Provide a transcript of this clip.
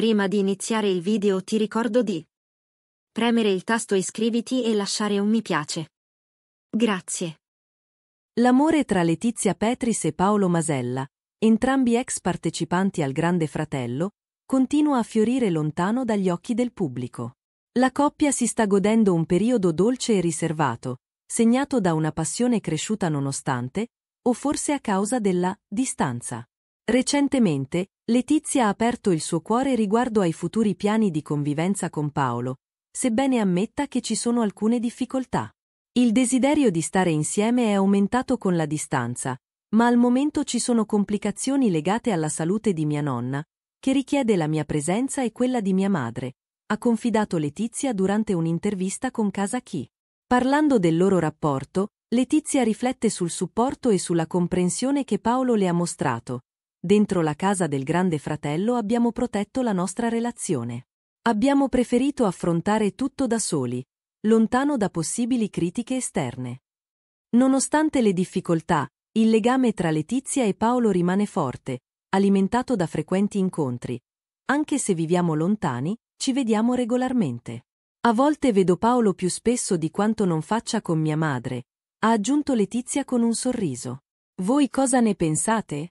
Prima di iniziare il video ti ricordo di premere il tasto iscriviti e lasciare un mi piace. Grazie. L'amore tra Letizia Petris e Paolo Masella, entrambi ex partecipanti al Grande Fratello, continua a fiorire lontano dagli occhi del pubblico. La coppia si sta godendo un periodo dolce e riservato, segnato da una passione cresciuta nonostante, o forse a causa della distanza. Recentemente, Letizia ha aperto il suo cuore riguardo ai futuri piani di convivenza con Paolo, sebbene ammetta che ci sono alcune difficoltà. Il desiderio di stare insieme è aumentato con la distanza, ma al momento ci sono complicazioni legate alla salute di mia nonna, che richiede la mia presenza e quella di mia madre, ha confidato Letizia durante un'intervista con Casa Chi. Parlando del loro rapporto, Letizia riflette sul supporto e sulla comprensione che Paolo le ha mostrato, Dentro la casa del grande fratello abbiamo protetto la nostra relazione. Abbiamo preferito affrontare tutto da soli, lontano da possibili critiche esterne. Nonostante le difficoltà, il legame tra Letizia e Paolo rimane forte, alimentato da frequenti incontri. Anche se viviamo lontani, ci vediamo regolarmente. A volte vedo Paolo più spesso di quanto non faccia con mia madre, ha aggiunto Letizia con un sorriso. Voi cosa ne pensate?